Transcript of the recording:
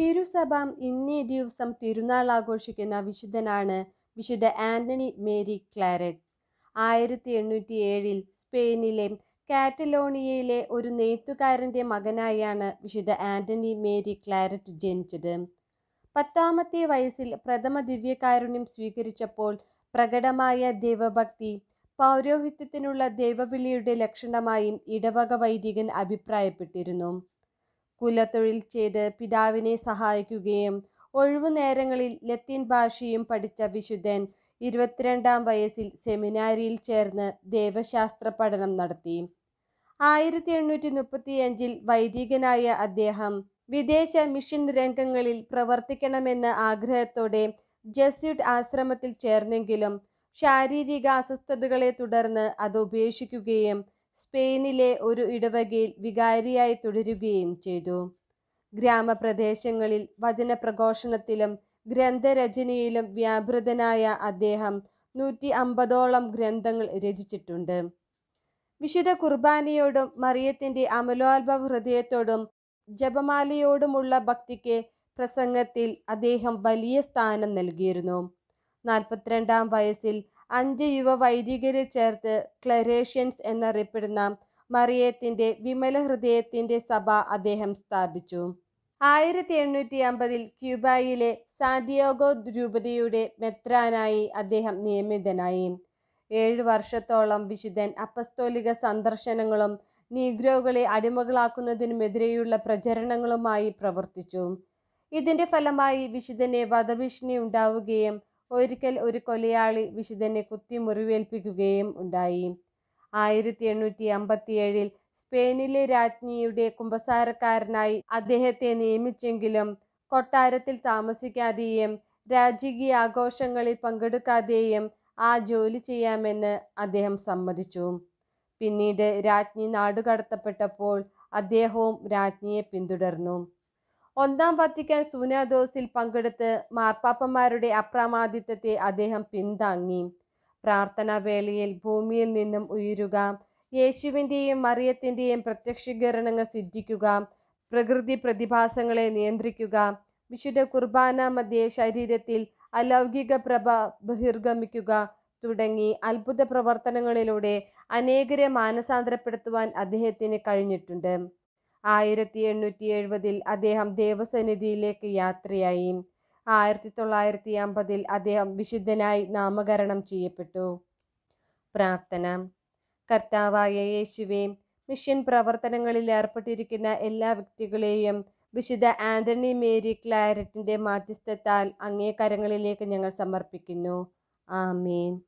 തിരുസഭ ഇന്നേ ദിവസം തിരുനാൾ ആഘോഷിക്കുന്ന വിശുദ്ധനാണ് വിശുദ്ധ ആന്റണി മേരി ക്ലാരക് ആയിരത്തി എണ്ണൂറ്റി ഏഴിൽ സ്പെയിനിലെ കാറ്റലോണിയയിലെ ഒരു നെയ്ത്തുകാരൻ്റെ മകനായാണ് വിശുദ്ധ ആന്റണി മേരി ക്ലാരറ്റ് ജനിച്ചത് പത്താമത്തെ വയസ്സിൽ പ്രഥമ ദിവ്യകാരുണ്യം സ്വീകരിച്ചപ്പോൾ പ്രകടമായ ദൈവഭക്തി പൗരോഹിത്യത്തിനുള്ള ദൈവവിളിയുടെ ലക്ഷണമായും ഇടവക വൈദികൻ അഭിപ്രായപ്പെട്ടിരുന്നു കുലത്തൊഴിൽ ചെയ്ത് പിതാവിനെ സഹായിക്കുകയും ഒഴിവു നേരങ്ങളിൽ ലത്തീൻ ഭാഷയും പഠിച്ച വിശുദ്ധൻ ഇരുപത്തിരണ്ടാം വയസ്സിൽ സെമിനാരിയിൽ ചേർന്ന് ദേവശാസ്ത്ര പഠനം നടത്തി ആയിരത്തി എണ്ണൂറ്റി മുപ്പത്തിയഞ്ചിൽ വൈദികനായ അദ്ദേഹം വിദേശ മിഷൻ രംഗങ്ങളിൽ പ്രവർത്തിക്കണമെന്ന ആഗ്രഹത്തോടെ ജസ്യൂട്ട് ആശ്രമത്തിൽ ചേർന്നെങ്കിലും ശാരീരിക അസ്വസ്ഥതകളെ തുടർന്ന് അത് ഉപേക്ഷിക്കുകയും സ്പെയിനിലെ ഒരു ഇടവകയിൽ വികാരിയായി തുടരുകയും ചെയ്തു ഗ്രാമപ്രദേശങ്ങളിൽ വചനപ്രഘോഷണത്തിലും ഗ്രന്ഥരചനയിലും വ്യാപൃതനായ അദ്ദേഹം നൂറ്റി അമ്പതോളം ഗ്രന്ഥങ്ങൾ രചിച്ചിട്ടുണ്ട് വിശുദ്ധ കുർബാനയോടും മറിയത്തിന്റെ അമലോത്ഭവ ഹൃദയത്തോടും ജപമാലയോടുമുള്ള ഭക്തിക്ക് പ്രസംഗത്തിൽ അദ്ദേഹം വലിയ സ്ഥാനം നൽകിയിരുന്നു നാൽപ്പത്തിരണ്ടാം വയസ്സിൽ അഞ്ച് യുവ വൈദികരെ ചേർത്ത് ക്ലരേഷ്യൻസ് എന്നറിയപ്പെടുന്ന മറിയത്തിൻ്റെ വിമല ഹൃദയത്തിൻ്റെ സഭ അദ്ദേഹം സ്ഥാപിച്ചു ആയിരത്തി എണ്ണൂറ്റി അമ്പതിൽ ക്യൂബായിലെ സാന്റിയോഗോ രൂപതയുടെ മെത്രാനായി അദ്ദേഹം നിയമിതനായി ഏഴു വർഷത്തോളം വിശുദ്ധൻ അപ്പസ്തോലിക സന്ദർശനങ്ങളും നീഗ്രോകളെ അടിമകളാക്കുന്നതിനുമെതിരെയുള്ള പ്രചരണങ്ങളുമായി പ്രവർത്തിച്ചു ഇതിന്റെ ഫലമായി വിശുദ്ധനെ വധഭീഷണി ഉണ്ടാവുകയും ഒരിക്കൽ ഒരു കൊലയാളി വിശുദ്ധനെ കുത്തി മുറിവേൽപ്പിക്കുകയും ഉണ്ടായി ആയിരത്തി എണ്ണൂറ്റി അമ്പത്തിയേഴിൽ സ്പെയിനിലെ രാജ്ഞിയുടെ കുമ്പസാരക്കാരനായി അദ്ദേഹത്തെ നിയമിച്ചെങ്കിലും കൊട്ടാരത്തിൽ താമസിക്കാതെയും രാജകീയ ആഘോഷങ്ങളിൽ പങ്കെടുക്കാതെയും ആ ജോലി ചെയ്യാമെന്ന് അദ്ദേഹം സമ്മതിച്ചു പിന്നീട് രാജ്ഞി നാടുകടത്തപ്പെട്ടപ്പോൾ അദ്ദേഹവും രാജ്ഞിയെ പിന്തുടർന്നു ഒന്നാം വത്തിക്കാൻ സൂനാദോസിൽ പങ്കെടുത്ത് മാർപ്പാപ്പന്മാരുടെ അപ്രമാദിത്വത്തെ അദ്ദേഹം പിന്താങ്ങി പ്രാർത്ഥനാവേളയിൽ ഭൂമിയിൽ നിന്നും ഉയരുക യേശുവിൻ്റെയും മറിയത്തിൻ്റെയും പ്രത്യക്ഷീകരണങ്ങൾ സിദ്ധിക്കുക പ്രകൃതി പ്രതിഭാസങ്ങളെ നിയന്ത്രിക്കുക വിശുദ്ധ കുർബാന മധ്യ ശരീരത്തിൽ അലൗകിക പ്രഭ ബഹിർഗമിക്കുക തുടങ്ങി അത്ഭുത പ്രവർത്തനങ്ങളിലൂടെ അനേകരെ മാനസാന്തരപ്പെടുത്തുവാൻ അദ്ദേഹത്തിന് കഴിഞ്ഞിട്ടുണ്ട് ആയിരത്തി എണ്ണൂറ്റി എഴുപതിൽ അദ്ദേഹം ദേവസന്നിധിയിലേക്ക് യാത്രയായി ആയിരത്തി തൊള്ളായിരത്തി അമ്പതിൽ അദ്ദേഹം വിശുദ്ധനായി നാമകരണം ചെയ്യപ്പെട്ടു പ്രാർത്ഥന കർത്താവായ യേശുവെ മിഷൻ പ്രവർത്തനങ്ങളിൽ ഏർപ്പെട്ടിരിക്കുന്ന എല്ലാ വ്യക്തികളെയും വിശുദ്ധ ആന്റണി മേരി ക്ലാരറ്റിൻ്റെ മാധ്യസ്ഥത്താൽ അങ്ങേ കരങ്ങളിലേക്ക് ഞങ്ങൾ സമർപ്പിക്കുന്നു ആമീൻ